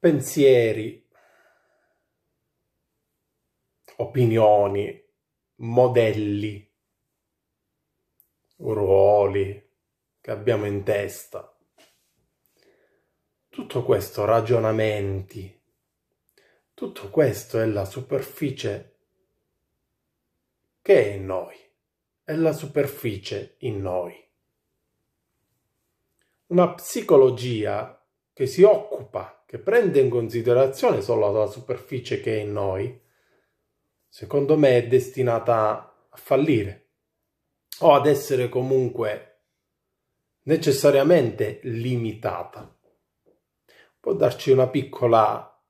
pensieri, opinioni, modelli, ruoli che abbiamo in testa. Tutto questo ragionamenti, tutto questo è la superficie che è in noi, è la superficie in noi. Una psicologia che si occupa che prende in considerazione solo la superficie che è in noi, secondo me è destinata a fallire o ad essere comunque necessariamente limitata. Può darci una piccola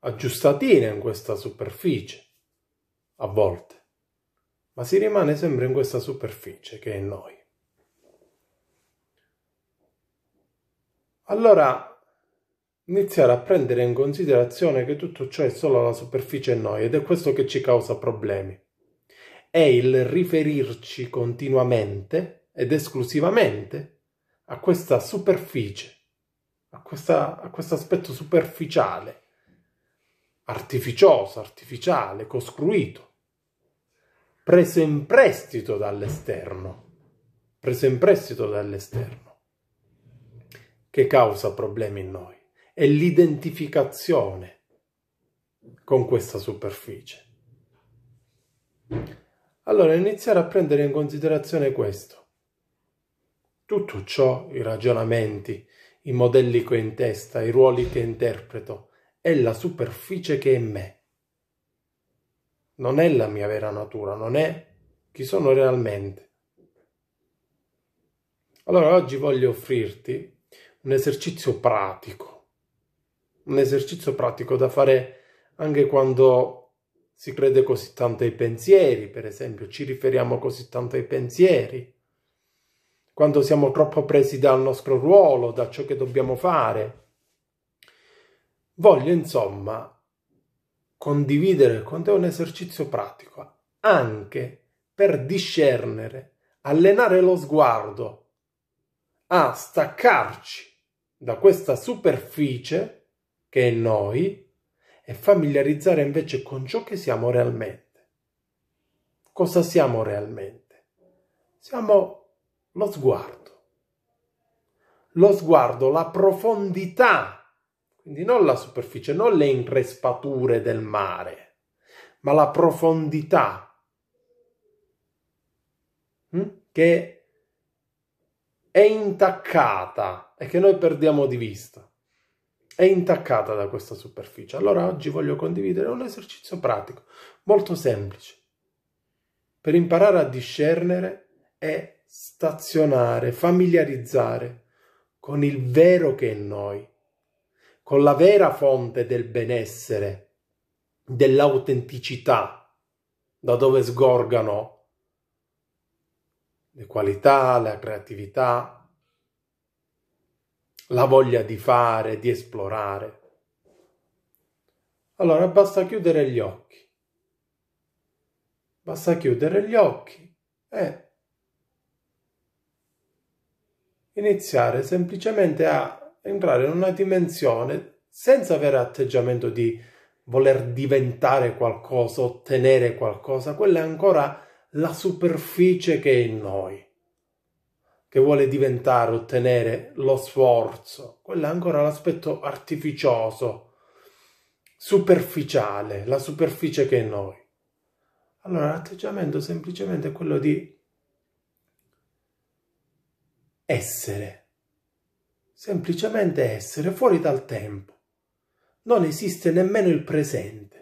aggiustatina in questa superficie, a volte, ma si rimane sempre in questa superficie che è in noi. Allora, iniziare a prendere in considerazione che tutto ciò è solo la superficie in noi ed è questo che ci causa problemi. È il riferirci continuamente ed esclusivamente a questa superficie, a, questa, a questo aspetto superficiale, artificioso, artificiale, costruito, preso in prestito dall'esterno, preso in prestito dall'esterno, che causa problemi in noi è l'identificazione con questa superficie. Allora iniziare a prendere in considerazione questo. Tutto ciò, i ragionamenti, i modelli che ho in testa, i ruoli che interpreto, è la superficie che è me. Non è la mia vera natura, non è chi sono realmente. Allora oggi voglio offrirti un esercizio pratico un esercizio pratico da fare anche quando si crede così tanto ai pensieri, per esempio, ci riferiamo così tanto ai pensieri, quando siamo troppo presi dal nostro ruolo, da ciò che dobbiamo fare. Voglio insomma condividere con te un esercizio pratico anche per discernere, allenare lo sguardo a staccarci da questa superficie che è noi e familiarizzare invece con ciò che siamo realmente. Cosa siamo realmente? Siamo lo sguardo. Lo sguardo, la profondità, quindi non la superficie, non le increspature del mare, ma la profondità hm, che è intaccata e che noi perdiamo di vista è intaccata da questa superficie. Allora oggi voglio condividere un esercizio pratico, molto semplice, per imparare a discernere e stazionare, familiarizzare con il vero che è in noi, con la vera fonte del benessere, dell'autenticità, da dove sgorgano le qualità, la creatività, la voglia di fare, di esplorare. Allora basta chiudere gli occhi. Basta chiudere gli occhi e iniziare semplicemente a entrare in una dimensione senza avere atteggiamento di voler diventare qualcosa, ottenere qualcosa, quella è ancora la superficie che è in noi che vuole diventare, ottenere lo sforzo, quello è ancora l'aspetto artificioso, superficiale, la superficie che è noi. Allora l'atteggiamento semplicemente è quello di essere, semplicemente essere fuori dal tempo. Non esiste nemmeno il presente.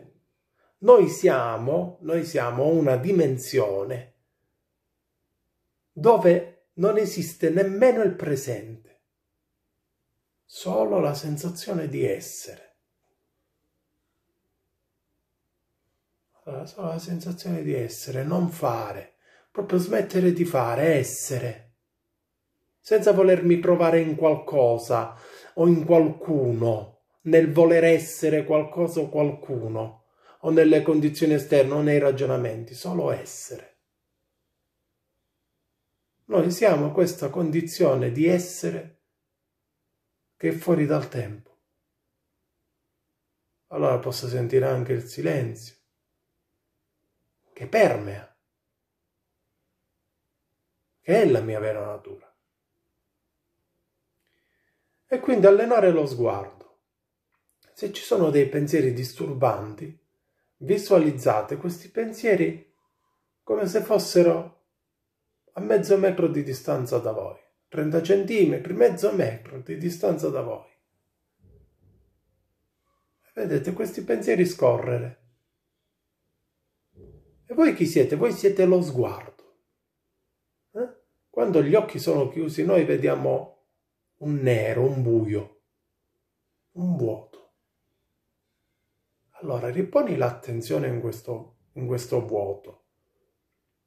Noi siamo, noi siamo una dimensione dove non esiste nemmeno il presente, solo la sensazione di essere. solo la sensazione di essere, non fare, proprio smettere di fare, essere, senza volermi provare in qualcosa o in qualcuno, nel voler essere qualcosa o qualcuno, o nelle condizioni esterne o nei ragionamenti, solo essere. Noi siamo questa condizione di essere che è fuori dal tempo. Allora posso sentire anche il silenzio che permea, che è la mia vera natura. E quindi allenare lo sguardo. Se ci sono dei pensieri disturbanti, visualizzate questi pensieri come se fossero a mezzo metro di distanza da voi. 30 centimetri, mezzo metro di distanza da voi. Vedete questi pensieri scorrere. E voi chi siete? Voi siete lo sguardo. Eh? Quando gli occhi sono chiusi noi vediamo un nero, un buio, un vuoto. Allora riponi l'attenzione in questo, in questo vuoto,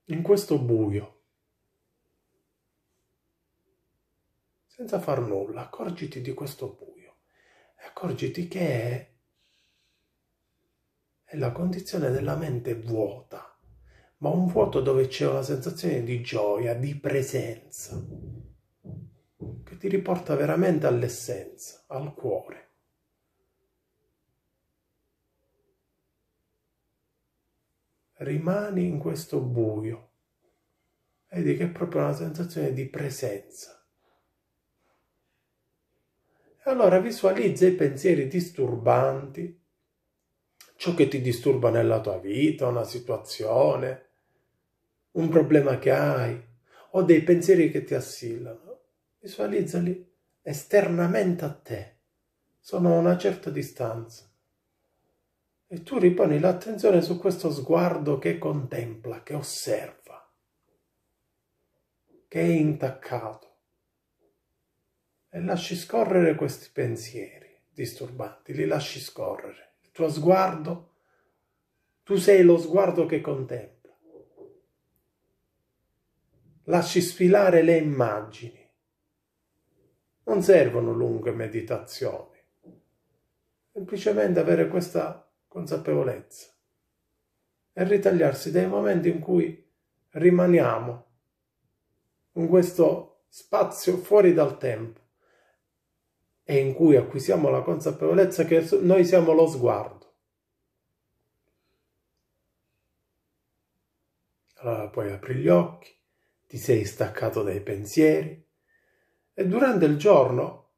in questo buio. senza far nulla, accorgiti di questo buio e accorgiti che è, è la condizione della mente vuota, ma un vuoto dove c'è una sensazione di gioia, di presenza, che ti riporta veramente all'essenza, al cuore. Rimani in questo buio, vedi che è proprio una sensazione di presenza e Allora visualizza i pensieri disturbanti, ciò che ti disturba nella tua vita, una situazione, un problema che hai, o dei pensieri che ti assillano. Visualizzali esternamente a te, sono a una certa distanza. E tu riponi l'attenzione su questo sguardo che contempla, che osserva, che è intaccato e lasci scorrere questi pensieri disturbanti, li lasci scorrere. Il tuo sguardo, tu sei lo sguardo che contempla. Lasci sfilare le immagini. Non servono lunghe meditazioni, semplicemente avere questa consapevolezza e ritagliarsi dei momenti in cui rimaniamo in questo spazio fuori dal tempo e in cui acquisiamo la consapevolezza che noi siamo lo sguardo. Allora poi apri gli occhi, ti sei staccato dai pensieri e durante il giorno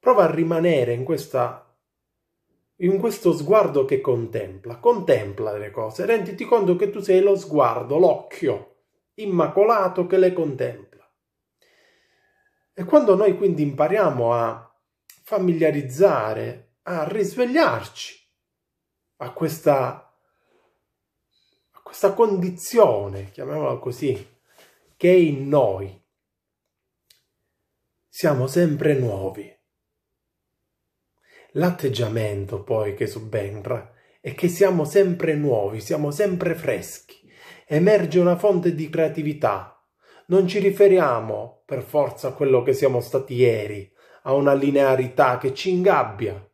prova a rimanere in, questa, in questo sguardo che contempla, contempla le cose, renditi conto che tu sei lo sguardo, l'occhio immacolato che le contempla. E quando noi quindi impariamo a familiarizzare, a risvegliarci a questa, a questa condizione, chiamiamola così, che è in noi. Siamo sempre nuovi. L'atteggiamento poi che subentra è che siamo sempre nuovi, siamo sempre freschi. Emerge una fonte di creatività. Non ci riferiamo per forza a quello che siamo stati ieri a una linearità che ci ingabbia.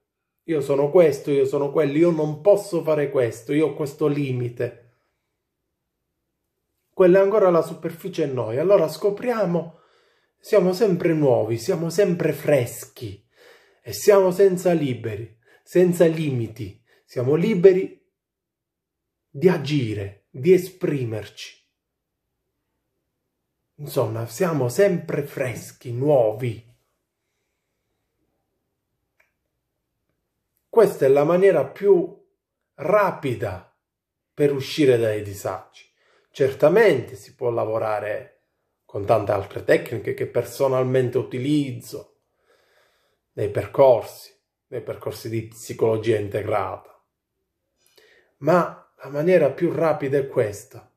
Io sono questo, io sono quello, io non posso fare questo, io ho questo limite. Quella è ancora la superficie in noi. Allora scopriamo, siamo sempre nuovi, siamo sempre freschi e siamo senza liberi, senza limiti, siamo liberi di agire, di esprimerci. Insomma, siamo sempre freschi, nuovi. Questa è la maniera più rapida per uscire dai disagi. Certamente si può lavorare con tante altre tecniche che personalmente utilizzo nei percorsi, nei percorsi di psicologia integrata, ma la maniera più rapida è questa,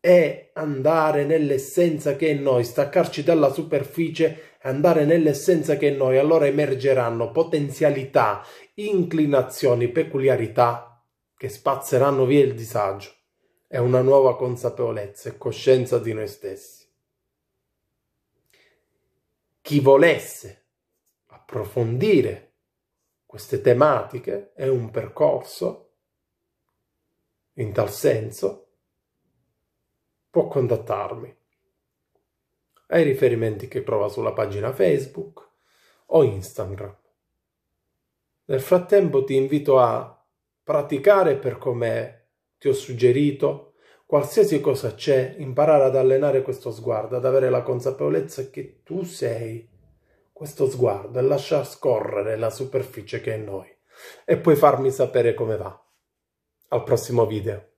è andare nell'essenza che è noi, staccarci dalla superficie e andare nell'essenza che è noi, allora emergeranno potenzialità, inclinazioni, peculiarità che spazzeranno via il disagio e una nuova consapevolezza e coscienza di noi stessi. Chi volesse approfondire queste tematiche è un percorso in tal senso può contattarmi ai riferimenti che trova sulla pagina Facebook o Instagram. Nel frattempo ti invito a praticare per come ti ho suggerito, qualsiasi cosa c'è, imparare ad allenare questo sguardo, ad avere la consapevolezza che tu sei questo sguardo e lasciar scorrere la superficie che è noi. E puoi farmi sapere come va. Al prossimo video.